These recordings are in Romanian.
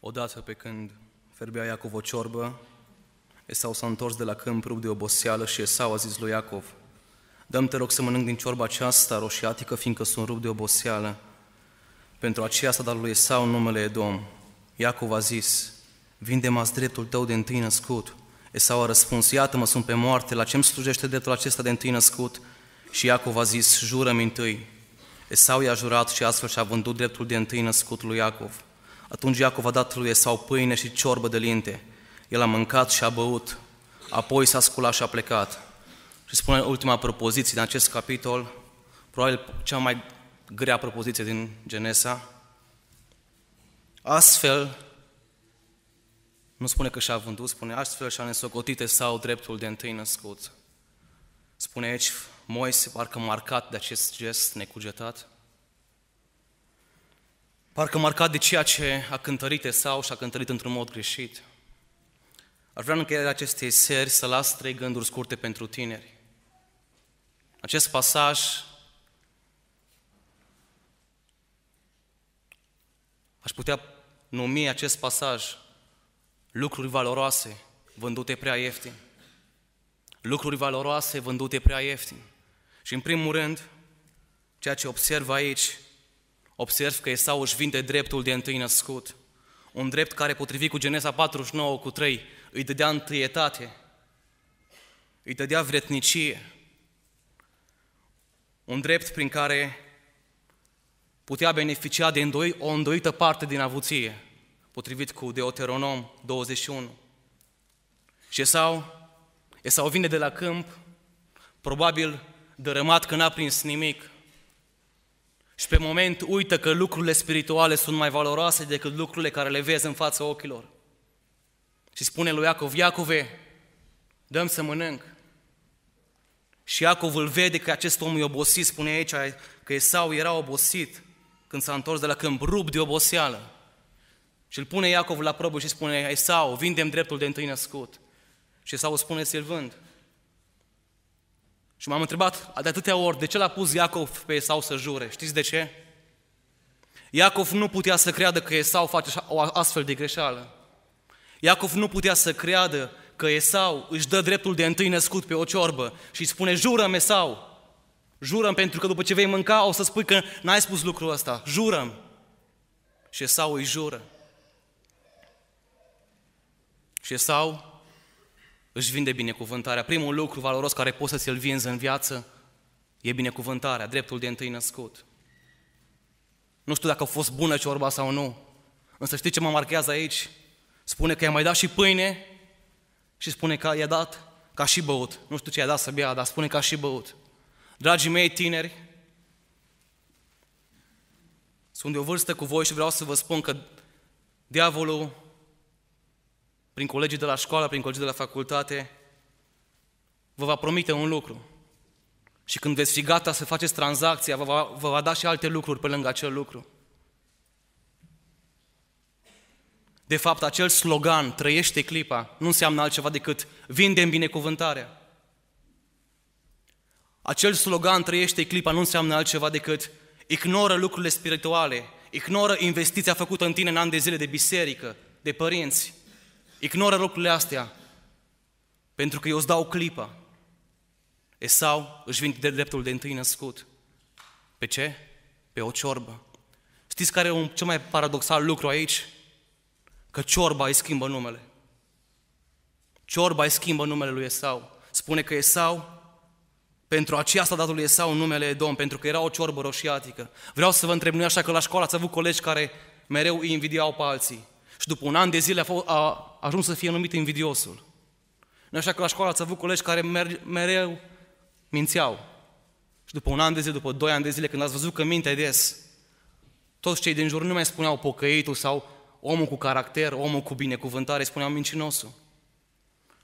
Odată pe când ferbea Iacov o ciorbă, Esau s-a întors de la câmp rup de oboseală și Esau a zis lui Iacov, Dăm te rog să mănânc din ciorba aceasta roșiatică, fiindcă sunt rup de oboseală. Pentru aceea s-a dat lui Esau numele Edom. Iacov a zis, Vinde-mă dreptul tău de întâi născut. Esau a răspuns, Iată-mă, sunt pe moarte, la ce-mi slujește dreptul acesta de întâi născut? Și Iacov a zis, Jură-mi întâi. Esau i-a jurat și astfel și-a vândut dreptul de întâi născut lui Iacov. Atunci Iacov a dat lui sau pâine și ciorbă de linte. El a mâncat și a băut, apoi s-a sculat și a plecat. Și spune ultima propoziție din acest capitol, probabil cea mai grea propoziție din Genesa. Astfel, nu spune că și-a vândut, spune astfel și-a nesocotit sau dreptul de întâi născut. Spune aici, Moise parcă marcat de acest gest necugetat, parcă marcat de ceea ce a cântărit sau și a cântărit într-un mod greșit. Ar vrea în încheierea acestei seri să las trei gânduri scurte pentru tineri. Acest pasaj aș putea numi acest pasaj lucruri valoroase vândute prea ieftin. Lucruri valoroase vândute prea ieftin. Și în primul rând, ceea ce observ aici observ că Esau își vinde dreptul de întâi născut, un drept care, potrivit cu Genesa 49 cu 3, îi dădea întâietate, îi dădea vretnicie, un drept prin care putea beneficia de îndoi, o îndoită parte din avuție, potrivit cu Deuteronom 21. Și Esau, Esau vine de la câmp, probabil dărâmat că n-a prins nimic, și pe moment uită că lucrurile spirituale sunt mai valoroase decât lucrurile care le vezi în fața ochilor. Și spune lui Iacov, Iacove, dăm să mănânc. Și Iacov îl vede că acest om e obosit, spune aici că Esau era obosit când s-a întors de la câmp, rup de oboseală. Și îl pune Iacov la probă și spune, Esau, vindem dreptul de întâi născut. Și Esau spune, ți-l vând. Și m-am întrebat de atâtea ori de ce l-a pus Iacov pe Esau să jure. Știți de ce? Iacov nu putea să creadă că Esau face o astfel de greșeală. Iacov nu putea să creadă că Esau își dă dreptul de întâi născut pe o ciorbă și îi spune, jurăm Esau, jurăm pentru că după ce vei mânca o să spui că n-ai spus lucrul ăsta, jurăm. Și Esau îi jură. Și Esau își vinde binecuvântarea. Primul lucru valoros care poți să ți-l vinzi în viață e binecuvântarea, dreptul de întâi născut. Nu știu dacă a fost bună ciorba sau nu, însă știi ce mă marchează aici? Spune că i-a mai dat și pâine și spune că i-a dat ca și băut. Nu știu ce i-a dat să bea, dar spune ca și băut. Dragii mei tineri, sunt de o vârstă cu voi și vreau să vă spun că diavolul prin colegii de la școală, prin colegii de la facultate, vă va promite un lucru. Și când veți fi gata să faceți tranzacția, vă va, vă va da și alte lucruri pe lângă acel lucru. De fapt, acel slogan, trăiește clipa, nu înseamnă altceva decât vindem binecuvântarea. Acel slogan, trăiește clipa, nu înseamnă altceva decât ignoră lucrurile spirituale, ignoră investiția făcută în tine în ani de zile de biserică, de părinți, Ignoră lucrurile astea, pentru că eu îți dau o clipă. Esau își vinde de dreptul de întâi născut. Pe ce? Pe o ciorbă. Știți care e un cel mai paradoxal lucru aici? Că ciorba îi schimbă numele. Ciorba îi schimbă numele lui Esau. Spune că Esau pentru aceasta datul lui Esau numele Edom, pentru că era o ciorbă roșiatică. Vreau să vă întreb, nu așa că la școală ați avut colegi care mereu îi invidiau pe alții. Și după un an de zile a, a ajuns să fie numit invidiosul. Nu așa că la școală ați avut colegi care mer- mereu mințeau. Și după un an de zile, după doi ani de zile, când ați văzut că mintea des, toți cei din jur nu mai spuneau pocăitul sau omul cu caracter, omul cu binecuvântare, spuneau mincinosul.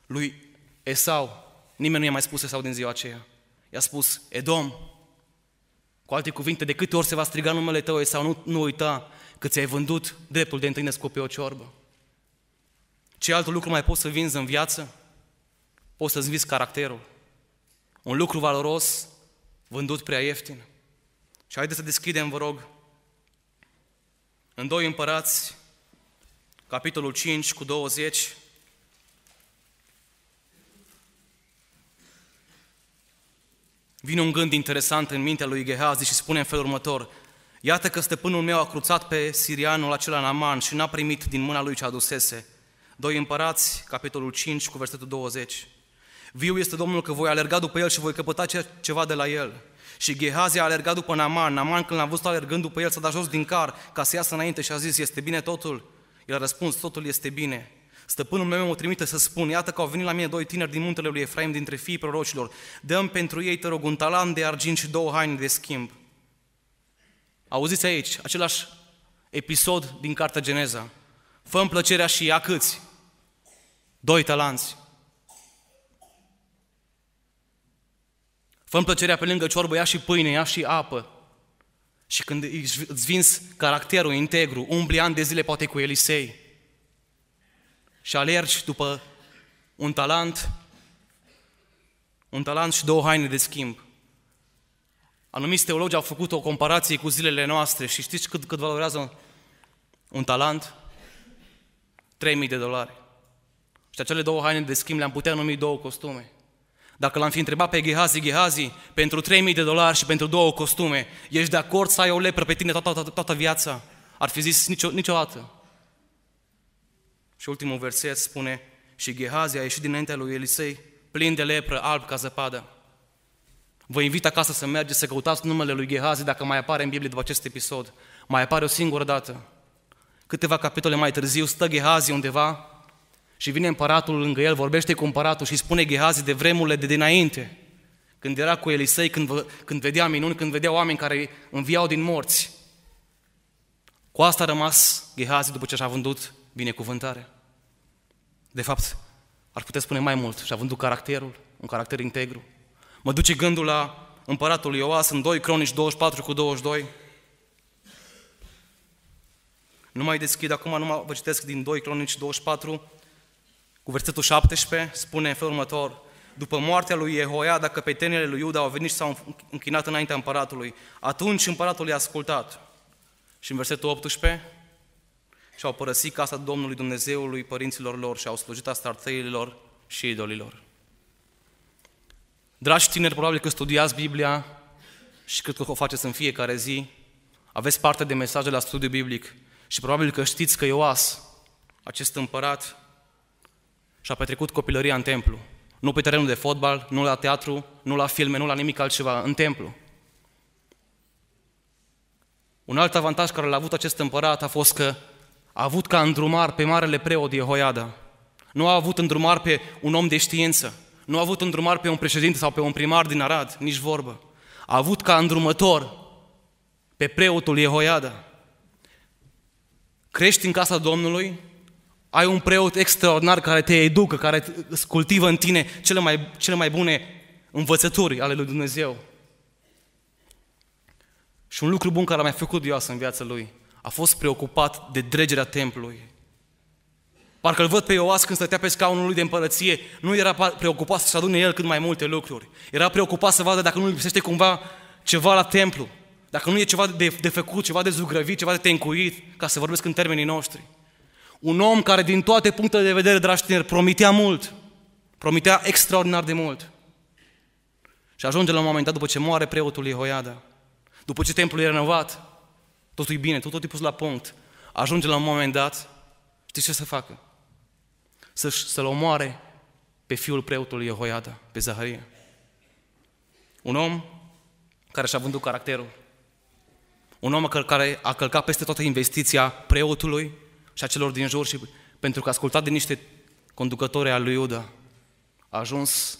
Lui Esau, nimeni nu i-a mai spus Esau din ziua aceea. I-a spus Edom. Cu alte cuvinte, de câte ori se va striga numele tău, Esau, nu, nu uita că ți-ai vândut dreptul de întâlnesc cu pe o ciorbă. Ce alt lucru mai poți să vinzi în viață? Poți să-ți vinzi caracterul. Un lucru valoros vândut prea ieftin. Și haideți să deschidem, vă rog, în doi Împărați, capitolul 5 cu 20, Vine un gând interesant în mintea lui Gehazi și spune în felul următor, Iată că stăpânul meu a cruțat pe sirianul acela Naman și n-a primit din mâna lui ce adusese. Doi împărați, capitolul 5 cu versetul 20. Viu este Domnul că voi alerga după el și voi căpăta ceva de la el. Și Gehazi a alergat după Naman. Naman, când l-a văzut alergând după el, s-a dat jos din car ca să iasă înainte și a zis, este bine totul? El a răspuns, totul este bine. Stăpânul meu mă trimite să spun, iată că au venit la mine doi tineri din muntele lui Efraim, dintre fiii prorocilor. Dăm pentru ei, te rog, un talan de argint și două haine de schimb. Auziți aici, același episod din Cartea Geneza. fă plăcerea și ia câți? Doi talanți. fă plăcerea pe lângă ciorbă, ia și pâine, ia și apă. Și când îți vinzi caracterul integru, umbli ani de zile poate cu Elisei. Și alergi după un talent, un talent și două haine de schimb. Anumiți teologi au făcut o comparație cu zilele noastre și știți cât, cât valorează un talent? 3.000 de dolari. Și acele două haine de schimb le-am putea numi două costume. Dacă l-am fi întrebat pe Gehazi, Gehazi, pentru 3.000 de dolari și pentru două costume, ești de acord să ai o lepră pe tine toată, toată, toată viața? Ar fi zis nicio, niciodată. Și ultimul verset spune, și Gehazi a ieșit dinaintea lui Elisei, plin de lepră, alb ca zăpadă. Vă invit acasă să mergeți să căutați numele lui Gehazi dacă mai apare în Biblie după acest episod. Mai apare o singură dată. Câteva capitole mai târziu stă Gehazi undeva și vine împăratul lângă el, vorbește cu împăratul și spune Gehazi de vremurile de dinainte, când era cu Elisei, când, când vedea minuni, când vedea oameni care înviau din morți. Cu asta a rămas Gehazi după ce și-a vândut binecuvântarea. De fapt, ar putea spune mai mult, și-a vândut caracterul, un caracter integru. Mă duce gândul la împăratul Ioas în 2 Cronici 24 cu 22. Nu mai deschid acum, numai vă citesc din 2 Cronici 24 cu versetul 17, spune în felul următor, după moartea lui Jehoia, Jehoiada, căpetenile lui Iuda au venit și s-au închinat înaintea împăratului. Atunci împăratul i-a ascultat. Și în versetul 18, și-au părăsit casa Domnului Dumnezeului părinților lor și au slujit astarteilor și idolilor. Dragi tineri, probabil că studiați Biblia și cred că o faceți în fiecare zi, aveți parte de mesaje la studiu biblic și probabil că știți că Ioas, acest împărat, și-a petrecut copilăria în templu. Nu pe terenul de fotbal, nu la teatru, nu la filme, nu la nimic altceva, în templu. Un alt avantaj care l-a avut acest împărat a fost că a avut ca îndrumar pe marele preot Jehoiada. Nu a avut îndrumar pe un om de știință, nu a avut îndrumar pe un președinte sau pe un primar din Arad, nici vorbă. A avut ca îndrumător pe preotul Jehoiada. Crești în casa Domnului, ai un preot extraordinar care te educă, care îți cultivă în tine cele mai, cele mai bune învățături ale lui Dumnezeu. Și un lucru bun care l-a mai făcut Ioasă în viața lui a fost preocupat de dregerea templului. Parcă îl văd pe Ioas când stătea pe scaunul lui de împărăție, nu era preocupat să adune el cât mai multe lucruri. Era preocupat să vadă dacă nu lipsește cumva ceva la templu, dacă nu e ceva de, de făcut, ceva de zugrăvit, ceva de tencuit, ca să vorbesc în termenii noștri. Un om care din toate punctele de vedere, dragi tineri, promitea mult, promitea extraordinar de mult. Și ajunge la un moment dat, după ce moare preotul Ihoiada, după ce templul e renovat, totul e bine, totul e pus la punct, ajunge la un moment dat, știți ce să facă? să-și, să-l omoare pe fiul preotului Jehoiada, pe Zaharia. Un om care și-a vândut caracterul. Un om care a călcat peste toată investiția preotului și a celor din jur și pentru că a ascultat de niște conducători al lui Iuda, a ajuns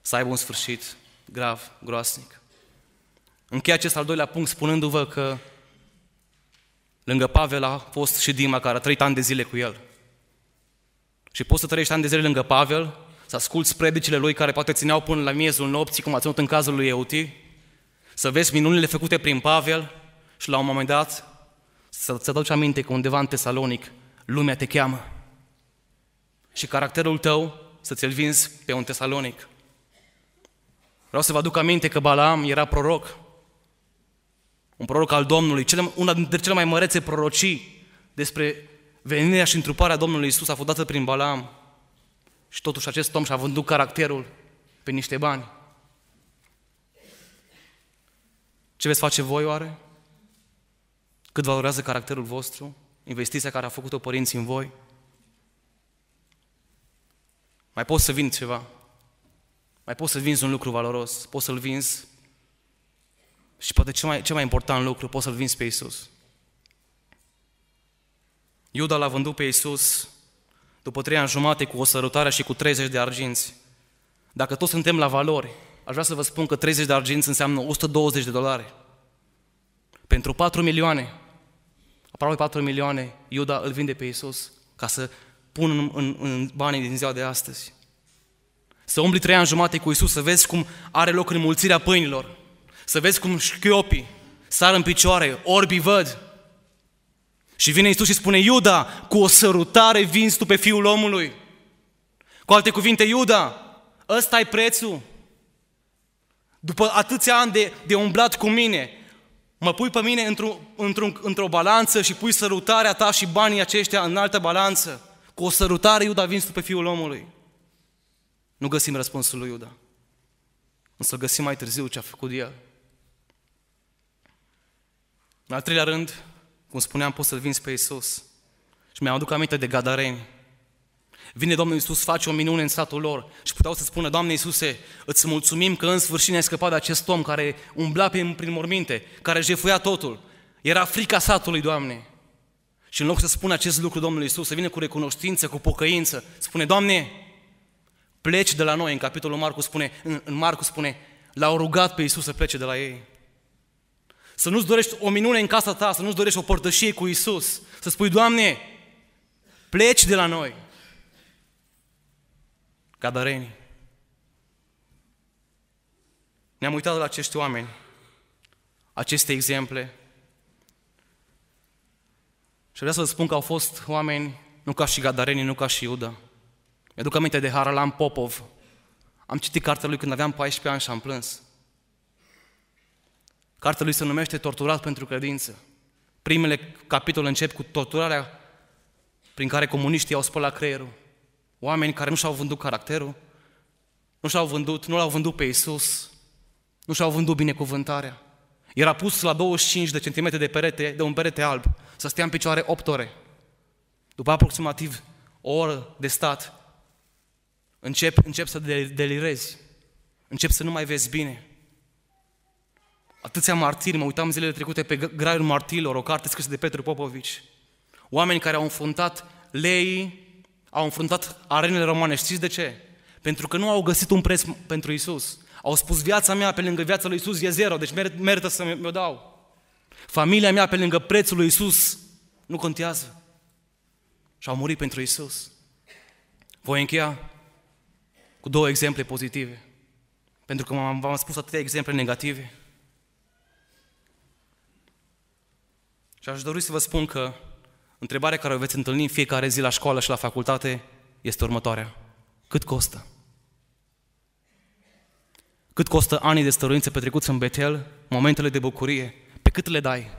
să aibă un sfârșit grav, groasnic. Închei acest al doilea punct spunându-vă că lângă Pavel a fost și Dima, care a trăit ani de zile cu el. Și poți să trăiești ani de zile lângă Pavel, să asculți predicile lui care poate țineau până la miezul nopții, cum a ținut în cazul lui Euti, să vezi minunile făcute prin Pavel și la un moment dat să-ți aduci aminte că undeva în Tesalonic lumea te cheamă și caracterul tău să ți-l vinzi pe un tesalonic. Vreau să vă aduc aminte că Balaam era proroc, un proroc al Domnului, una dintre cele mai mărețe prorocii despre Venirea și întruparea Domnului Isus a fost dată prin Balaam. Și totuși acest om și-a vândut caracterul pe niște bani. Ce veți face voi oare? Cât valorează caracterul vostru? Investiția care a făcut-o părinții în voi? Mai poți să vinzi ceva. Mai poți să vinzi un lucru valoros. Poți să-l vinzi și poate cel mai, cel mai important lucru, poți să-l vinzi pe Isus. Iuda l-a vândut pe Iisus după trei ani jumate cu o sărutare și cu 30 de arginți. Dacă toți suntem la valori, aș vrea să vă spun că 30 de arginți înseamnă 120 de dolari. Pentru 4 milioane, aproape 4 milioane, Iuda îl vinde pe Iisus ca să pun în, în, în banii din ziua de astăzi. Să umbli trei ani jumate cu Iisus, să vezi cum are loc mulțirea pâinilor, să vezi cum șchiopii sar în picioare, orbii văd, și vine Isus și spune, Iuda, cu o sărutare vinzi tu pe fiul omului. Cu alte cuvinte, Iuda, ăsta e prețul. După atâția ani de, de umblat cu mine, mă pui pe mine într-o, într-o, într-o balanță și pui sărutarea ta și banii aceștia în altă balanță. Cu o sărutare, Iuda, vinzi tu pe fiul omului. Nu găsim răspunsul lui Iuda. Însă găsim mai târziu ce a făcut el. În al treilea rând, cum spuneam, poți să-L vinzi pe Iisus. Și mi-am aduc aminte de Gadareni. Vine Domnul Iisus, face o minune în satul lor și puteau să spună, Doamne Iisuse, îți mulțumim că în sfârșit ne-ai scăpat de acest om care umbla prin, prin morminte, care jefuia totul. Era frica satului, Doamne. Și în loc să spună acest lucru Domnul Iisus, să vine cu recunoștință, cu pocăință, spune, Doamne, pleci de la noi. În capitolul Marcu spune, în, în Marcu spune, l-au rugat pe Iisus să plece de la ei. Să nu-ți dorești o minune în casa ta, să nu-ți dorești o părtășie cu Isus. Să spui, Doamne, pleci de la noi. Cadarenii. Ne-am uitat la acești oameni, aceste exemple. Și vreau să vă spun că au fost oameni, nu ca și gadarenii, nu ca și Iuda. Mi-aduc aminte de Haralam Popov. Am citit cartea lui când aveam 14 ani și am plâns. Cartea lui se numește Torturat pentru credință. Primele capitole încep cu torturarea prin care comuniștii au spălat creierul. Oameni care nu și-au vândut caracterul, nu și-au vândut, nu l-au vândut pe Isus, nu și-au vândut binecuvântarea. Era pus la 25 de centimetri de perete, de un perete alb, să stea în picioare 8 ore. După aproximativ o oră de stat, încep, încep să delirezi, încep să nu mai vezi bine, Atâția martiri, mă uitam zilele trecute pe Graiul Martirilor, o carte scrisă de Petru Popovici. Oameni care au înfruntat lei, au înfruntat arenele romane. Știți de ce? Pentru că nu au găsit un preț pentru Isus. Au spus viața mea pe lângă viața lui Isus e zero, deci merită să mi-o dau. Familia mea pe lângă prețul lui Isus nu contează. Și au murit pentru Isus. Voi încheia cu două exemple pozitive. Pentru că v-am spus atâtea exemple negative. Și aș dori să vă spun că întrebarea care o veți întâlni în fiecare zi la școală și la facultate este următoarea. Cât costă? Cât costă anii de stăruință petrecuți în Betel, momentele de bucurie? Pe cât le dai?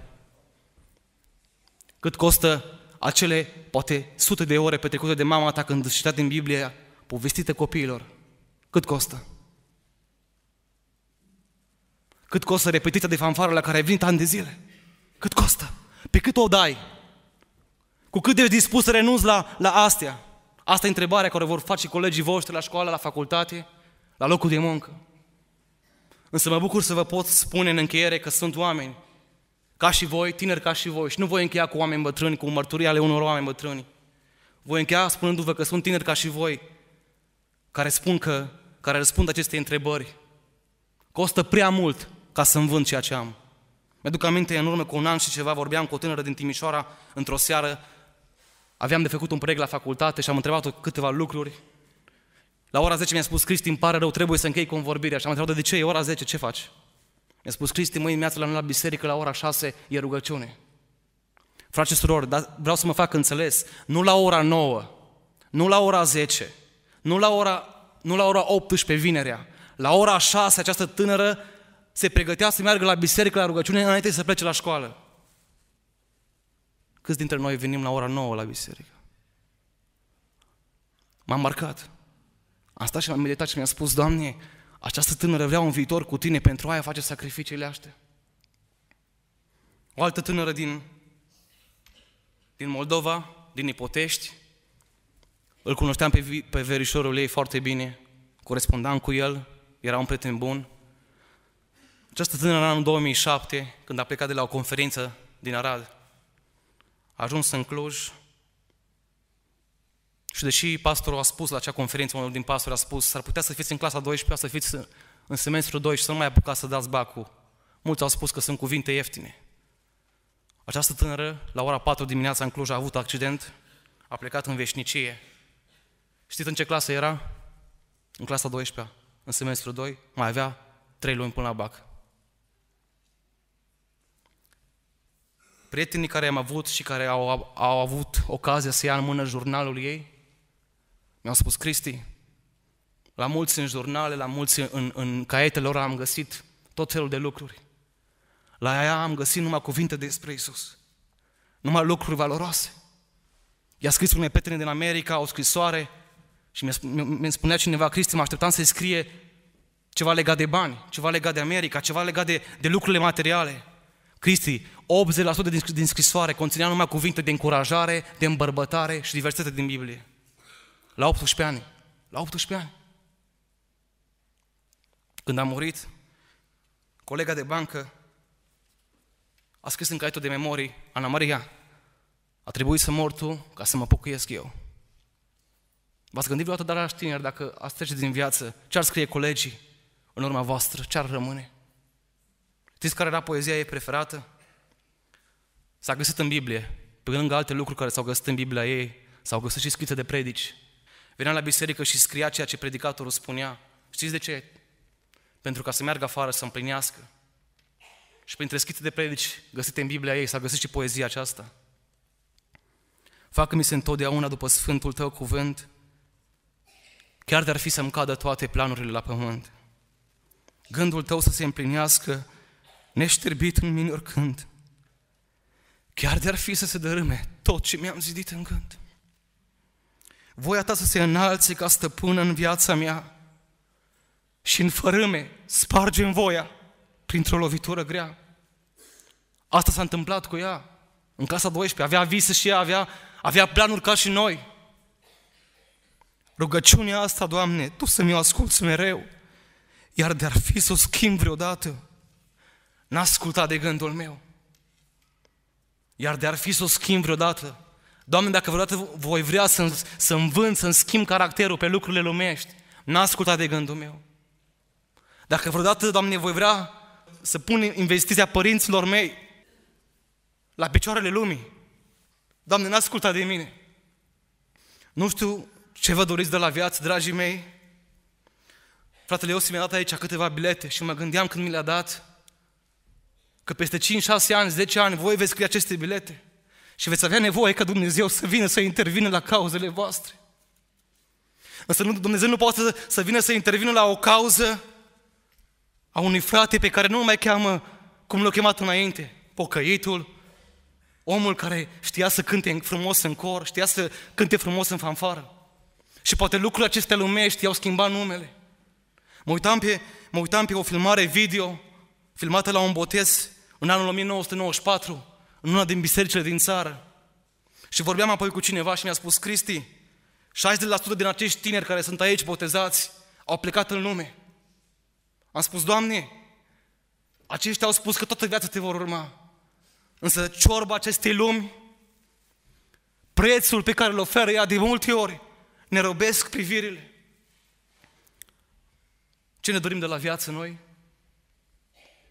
Cât costă acele, poate, sute de ore petrecute de mama ta când citea din Biblia, povestite copiilor? Cât costă? Cât costă repetiția de fanfară la care ai venit ani de zile? Cât costă? Pe cât o dai? Cu cât ești dispus să renunți la, la astea? Asta e întrebarea care vor face colegii voștri la școală, la facultate, la locul de muncă. Însă mă bucur să vă pot spune în încheiere că sunt oameni ca și voi, tineri ca și voi, și nu voi încheia cu oameni bătrâni, cu mărturii ale unor oameni bătrâni. Voi încheia spunându-vă că sunt tineri ca și voi, care spun că, care răspund aceste întrebări. Costă prea mult ca să-mi vând ceea ce am. Mi-aduc aminte, în urmă cu un an și ceva, vorbeam cu o tânără din Timișoara într-o seară, aveam de făcut un proiect la facultate și am întrebat-o câteva lucruri. La ora 10 mi-a spus, Cristi, îmi pare rău, trebuie să închei convorbirea. Și am întrebat de ce e ora 10, ce faci? Mi-a spus, Cristi, mâine dimineață la noi la biserică, la ora 6, e rugăciune. Frate și surori, dar vreau să mă fac înțeles, nu la ora 9, nu la ora 10, nu la ora, nu la ora 18 vinerea, la ora 6 această tânără se pregătea să meargă la biserică, la rugăciune, înainte să plece la școală. Câți dintre noi venim la ora 9 la biserică? M-am marcat. Am stat și m-am meditat și mi-am spus, Doamne, această tânără vrea un viitor cu Tine, pentru aia face sacrificiile astea. O altă tânără din, din Moldova, din Ipotești, îl cunoșteam pe, pe verișorul ei foarte bine, corespundam cu el, era un prieten bun, această tânără în anul 2007, când a plecat de la o conferință din Arad, a ajuns în Cluj și deși pastorul a spus la acea conferință, unul din pastori a spus, s-ar putea să fiți în clasa 12, să fiți în semestrul 2 și să nu mai apucați să dați bacul. Mulți au spus că sunt cuvinte ieftine. Această tânără, la ora 4 dimineața în Cluj, a avut accident, a plecat în veșnicie. Știți în ce clasă era? În clasa 12 în semestrul 2, mai avea 3 luni până la bac. prietenii care am avut și care au, au avut ocazia să ia în mână jurnalul ei, mi-au spus, Cristi, la mulți în jurnale, la mulți în, în caietele lor am găsit tot felul de lucruri. La ea am găsit numai cuvinte despre Isus, numai lucruri valoroase. I-a scris unei prietene din America o scrisoare și mi-a spunea cineva, Cristi, mă așteptam să-i scrie ceva legat de bani, ceva legat de America, ceva legat de, de lucrurile materiale. Cristi, 80% din, din scrisoare conținea numai cuvinte de încurajare, de îmbărbătare și diversitate din Biblie. La 18 ani. La 18 ani. Când a murit, colega de bancă a scris în caietul de memorii, Ana Maria, a trebuit să mor tu ca să mă pocuiesc eu. V-ați gândit vreodată, dar aș tineri, dacă ați trece din viață, ce ar scrie colegii în urma voastră, ce ar rămâne? Știți care era poezia ei preferată? S-a găsit în Biblie, pe lângă alte lucruri care s-au găsit în Biblia ei, s-au găsit și scrise de predici. Venea la biserică și scria ceea ce predicatorul spunea. Știți de ce? Pentru ca să meargă afară, să împlinească. Și printre scrise de predici găsite în Biblia ei s-a găsit și poezia aceasta. Facă-mi se întotdeauna după Sfântul Tău cuvânt, chiar de-ar fi să-mi cadă toate planurile la pământ. Gândul Tău să se împlinească neșterbit în mine oricând. Chiar de-ar fi să se dărâme tot ce mi-am zidit în gând. Voia ta să se înalțe ca stăpână în viața mea și în fărâme sparge în voia printr-o lovitură grea. Asta s-a întâmplat cu ea în clasa 12. Avea visă și ea, avea, avea planuri ca și noi. Rugăciunea asta, Doamne, Tu să mi-o asculți mereu, iar de-ar fi să o schimb vreodată, N-a ascultat de gândul meu. Iar de-ar fi să o schimb vreodată, Doamne, dacă vreodată voi vrea să-mi, să-mi vând, să-mi schimb caracterul pe lucrurile lumești, n-a ascultat de gândul meu. Dacă vreodată, Doamne, voi vrea să pun investiția părinților mei la picioarele lumii, Doamne, n-a ascultat de mine. Nu știu ce vă doriți de la viață, dragii mei. Fratele Iosif mi-a dat aici câteva bilete și mă gândeam când mi le-a dat, că peste 5, 6 ani, 10 ani voi veți scrie aceste bilete și veți avea nevoie ca Dumnezeu să vină să intervină la cauzele voastre. Însă Dumnezeu nu poate să, să vină să intervină la o cauză a unui frate pe care nu mai cheamă cum l-a chemat înainte, pocăitul, omul care știa să cânte frumos în cor, știa să cânte frumos în fanfară. Și poate lucrurile acestea lumești i-au schimbat numele. Mă uitam, pe, mă uitam pe o filmare video filmată la un botez în anul 1994, în una din bisericile din țară. Și vorbeam apoi cu cineva și mi-a spus, Cristi, 60% din acești tineri care sunt aici botezați au plecat în lume. Am spus, Doamne, aceștia au spus că toată viața te vor urma. Însă ciorba acestei lumi, prețul pe care îl oferă ea de multe ori, ne robesc privirile. Ce ne dorim de la viață noi?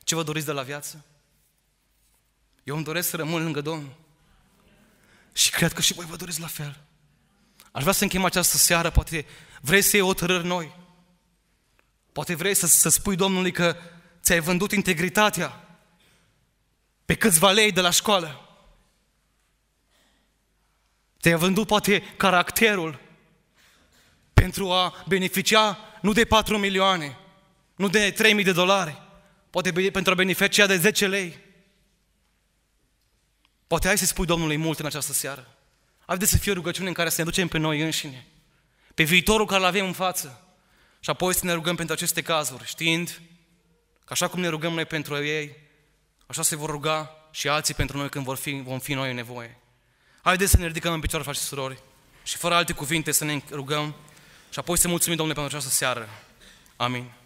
Ce vă doriți de la viață? Eu îmi doresc să rămân lângă Domnul. Și cred că și voi vă doriți la fel. Aș vrea să închem această seară, poate vrei să iei hotărâri noi. Poate vrei să, să spui Domnului că ți-ai vândut integritatea pe câțiva lei de la școală. Te-ai vândut poate caracterul pentru a beneficia nu de 4 milioane, nu de 3.000 de dolari, poate pentru a beneficia de 10 lei, Poate ai să spui Domnului mult în această seară. Haideți să fie o rugăciune în care să ne ducem pe noi înșine, pe viitorul care îl avem în față. Și apoi să ne rugăm pentru aceste cazuri, știind că așa cum ne rugăm noi pentru ei, așa se vor ruga și alții pentru noi când vor fi, vom fi noi în nevoie. Haideți să ne ridicăm în picioare, frate și surori, și fără alte cuvinte să ne rugăm și apoi să mulțumim Domnului pentru această seară. Amin.